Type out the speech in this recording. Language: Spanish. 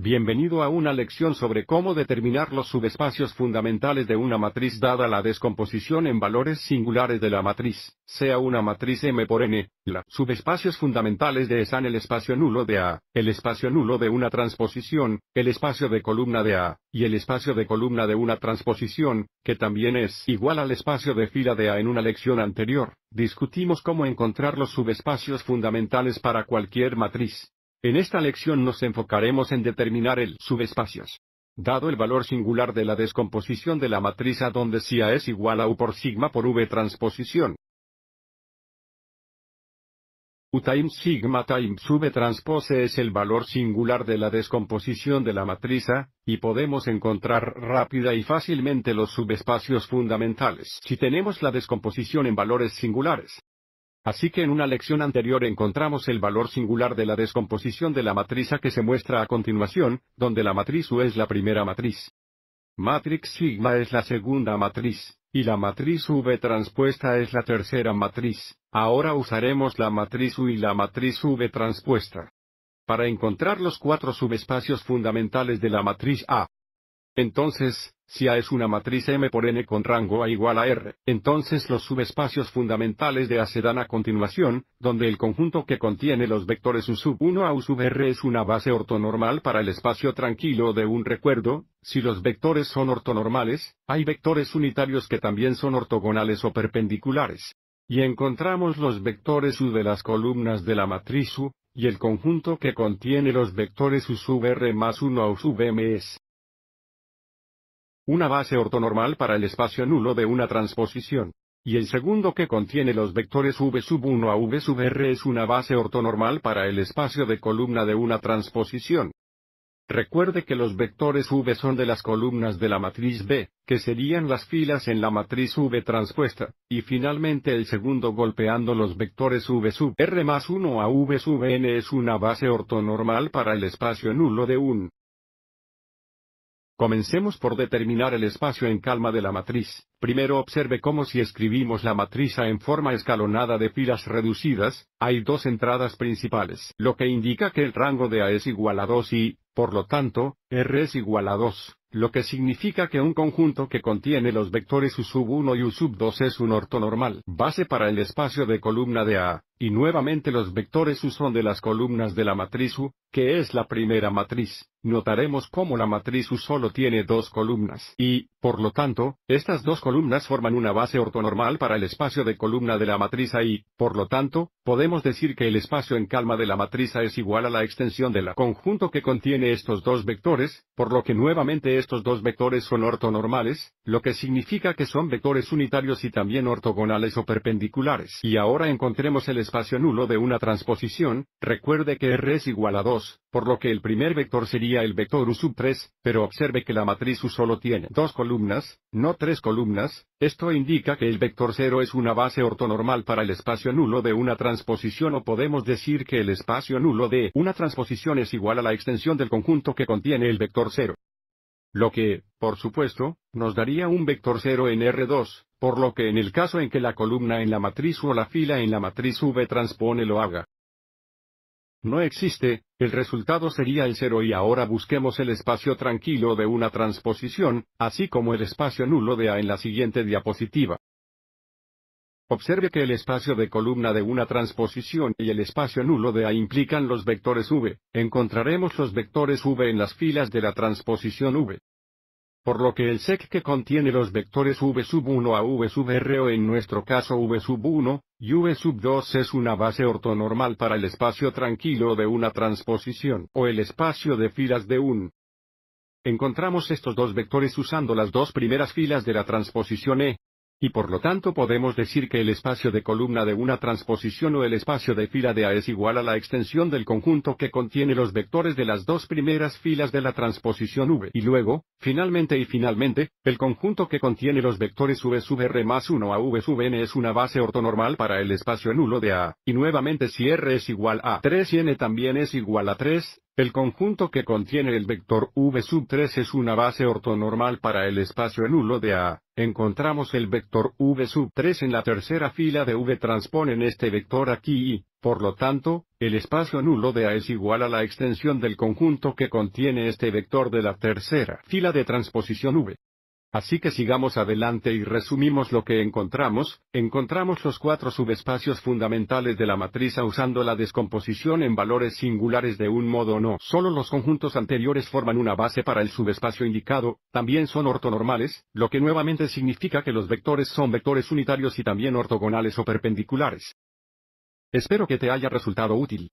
Bienvenido a una lección sobre cómo determinar los subespacios fundamentales de una matriz dada la descomposición en valores singulares de la matriz, sea una matriz M por N, los subespacios fundamentales de ESAN el espacio nulo de A, el espacio nulo de una transposición, el espacio de columna de A, y el espacio de columna de una transposición, que también es igual al espacio de fila de A en una lección anterior. Discutimos cómo encontrar los subespacios fundamentales para cualquier matriz. En esta lección nos enfocaremos en determinar el subespacios. Dado el valor singular de la descomposición de la matriz A donde A es igual a U por sigma por V transposición, U times sigma times V transpose es el valor singular de la descomposición de la matriz y podemos encontrar rápida y fácilmente los subespacios fundamentales si tenemos la descomposición en valores singulares. Así que en una lección anterior encontramos el valor singular de la descomposición de la matriz A que se muestra a continuación, donde la matriz U es la primera matriz. Matrix sigma es la segunda matriz, y la matriz V transpuesta es la tercera matriz. Ahora usaremos la matriz U y la matriz V transpuesta. Para encontrar los cuatro subespacios fundamentales de la matriz A, entonces, si A es una matriz M por N con rango A igual a R, entonces los subespacios fundamentales de A se dan a continuación, donde el conjunto que contiene los vectores U sub 1 a U sub R es una base ortonormal para el espacio tranquilo de un recuerdo, si los vectores son ortonormales, hay vectores unitarios que también son ortogonales o perpendiculares. Y encontramos los vectores U de las columnas de la matriz U, y el conjunto que contiene los vectores U sub R más 1 a U sub M es una base ortonormal para el espacio nulo de una transposición. Y el segundo que contiene los vectores v1 sub a v sub r es una base ortonormal para el espacio de columna de una transposición. Recuerde que los vectores v son de las columnas de la matriz B, que serían las filas en la matriz v transpuesta, y finalmente el segundo golpeando los vectores v sub r más 1 a v sub n es una base ortonormal para el espacio nulo de un Comencemos por determinar el espacio en calma de la matriz. Primero observe cómo si escribimos la matriz A en forma escalonada de filas reducidas, hay dos entradas principales, lo que indica que el rango de A es igual a 2 y, por lo tanto, R es igual a 2, lo que significa que un conjunto que contiene los vectores U1 y U2 es un ortonormal, base para el espacio de columna de A, y nuevamente los vectores U son de las columnas de la matriz U, que es la primera matriz. Notaremos cómo la matriz U solo tiene dos columnas, y, por lo tanto, estas dos columnas columnas forman una base ortonormal para el espacio de columna de la matriz y, por lo tanto, podemos decir que el espacio en calma de la matriza es igual a la extensión del conjunto que contiene estos dos vectores, por lo que nuevamente estos dos vectores son ortonormales, lo que significa que son vectores unitarios y también ortogonales o perpendiculares. Y ahora encontremos el espacio nulo de una transposición, recuerde que R es igual a 2, por lo que el primer vector sería el vector U sub 3, pero observe que la matriz U solo tiene dos columnas, no tres columnas esto indica que el vector 0 es una base ortonormal para el espacio nulo de una transposición o podemos decir que el espacio nulo de una transposición es igual a la extensión del conjunto que contiene el vector 0. Lo que, por supuesto, nos daría un vector 0 en R2, por lo que en el caso en que la columna en la matriz o la fila en la matriz V transpone lo haga, no existe, el resultado sería el cero y ahora busquemos el espacio tranquilo de una transposición, así como el espacio nulo de A en la siguiente diapositiva. Observe que el espacio de columna de una transposición y el espacio nulo de A implican los vectores V. Encontraremos los vectores V en las filas de la transposición V. Por lo que el sec que contiene los vectores v sub 1 a v sub r o en nuestro caso v sub 1 y v sub 2 es una base ortonormal para el espacio tranquilo de una transposición o el espacio de filas de un. Encontramos estos dos vectores usando las dos primeras filas de la transposición E, y por lo tanto podemos decir que el espacio de columna de una transposición o el espacio de fila de A es igual a la extensión del conjunto que contiene los vectores de las dos primeras filas de la transposición V. Y luego, finalmente y finalmente, el conjunto que contiene los vectores V sub R más 1 a V sub N es una base ortonormal para el espacio nulo de A, y nuevamente si R es igual a 3 y N también es igual a 3, el conjunto que contiene el vector V sub 3 es una base ortonormal para el espacio nulo de A encontramos el vector v sub 3 en la tercera fila de v transponen este vector aquí y, por lo tanto, el espacio nulo de A es igual a la extensión del conjunto que contiene este vector de la tercera fila de transposición v. Así que sigamos adelante y resumimos lo que encontramos, encontramos los cuatro subespacios fundamentales de la matriz usando la descomposición en valores singulares de un modo o no. Solo los conjuntos anteriores forman una base para el subespacio indicado, también son ortonormales, lo que nuevamente significa que los vectores son vectores unitarios y también ortogonales o perpendiculares. Espero que te haya resultado útil.